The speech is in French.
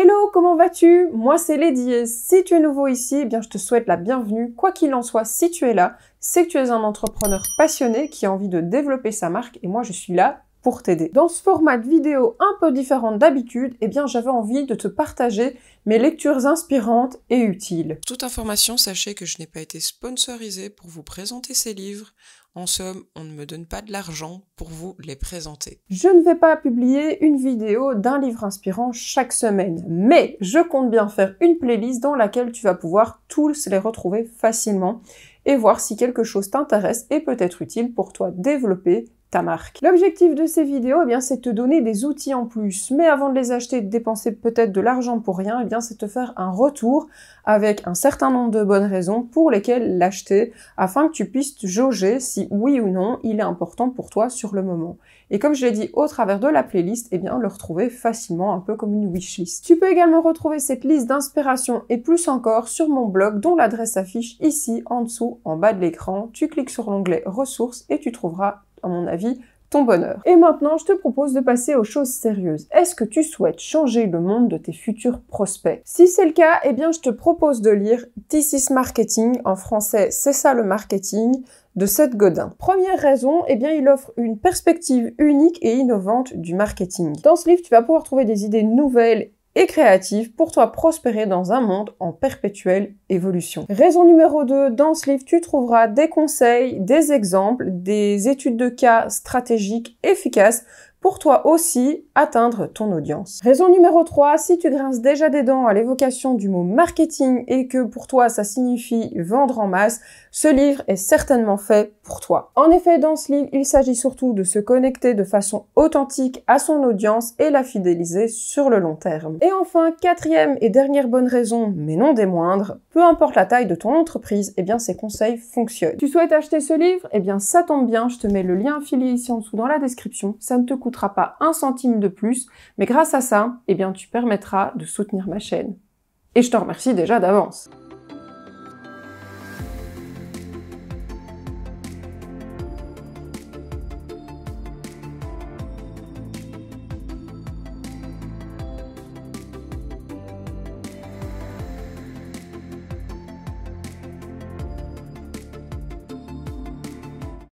Hello, comment vas-tu Moi c'est Lady si tu es nouveau ici, eh bien je te souhaite la bienvenue. Quoi qu'il en soit, si tu es là, c'est que tu es un entrepreneur passionné qui a envie de développer sa marque et moi je suis là pour t'aider. Dans ce format de vidéo un peu différent d'habitude, eh bien j'avais envie de te partager mes lectures inspirantes et utiles. Toute information, sachez que je n'ai pas été sponsorisée pour vous présenter ces livres. En somme, on ne me donne pas de l'argent pour vous les présenter. Je ne vais pas publier une vidéo d'un livre inspirant chaque semaine, mais je compte bien faire une playlist dans laquelle tu vas pouvoir tous les retrouver facilement et voir si quelque chose t'intéresse et peut être utile pour toi développer ta marque. L'objectif de ces vidéos, eh bien, c'est te donner des outils en plus. Mais avant de les acheter de dépenser peut-être de l'argent pour rien, eh bien, c'est te faire un retour avec un certain nombre de bonnes raisons pour lesquelles l'acheter afin que tu puisses jauger si oui ou non il est important pour toi sur le moment. Et comme je l'ai dit au travers de la playlist, eh bien, le retrouver facilement un peu comme une wishlist. Tu peux également retrouver cette liste d'inspiration et plus encore sur mon blog dont l'adresse s'affiche ici en dessous en bas de l'écran. Tu cliques sur l'onglet ressources et tu trouveras à mon avis, ton bonheur. Et maintenant, je te propose de passer aux choses sérieuses. Est-ce que tu souhaites changer le monde de tes futurs prospects Si c'est le cas, eh bien, je te propose de lire This is Marketing, en français, c'est ça le marketing, de Seth Godin. Première raison, eh bien, il offre une perspective unique et innovante du marketing. Dans ce livre, tu vas pouvoir trouver des idées nouvelles et créative pour toi prospérer dans un monde en perpétuelle évolution. Raison numéro 2, dans ce livre, tu trouveras des conseils, des exemples, des études de cas stratégiques efficaces pour toi aussi atteindre ton audience. Raison numéro 3, si tu grinces déjà des dents à l'évocation du mot marketing et que pour toi ça signifie vendre en masse, ce livre est certainement fait pour toi. En effet, dans ce livre, il s'agit surtout de se connecter de façon authentique à son audience et la fidéliser sur le long terme. Et enfin, quatrième et dernière bonne raison, mais non des moindres, peu importe la taille de ton entreprise, et eh bien ces conseils fonctionnent. Tu souhaites acheter ce livre et eh bien ça tombe bien, je te mets le lien affilié ici en dessous dans la description, ça ne te coûtera pas un centime de plus, mais grâce à ça, eh bien, tu permettras de soutenir ma chaîne. Et je te remercie déjà d'avance.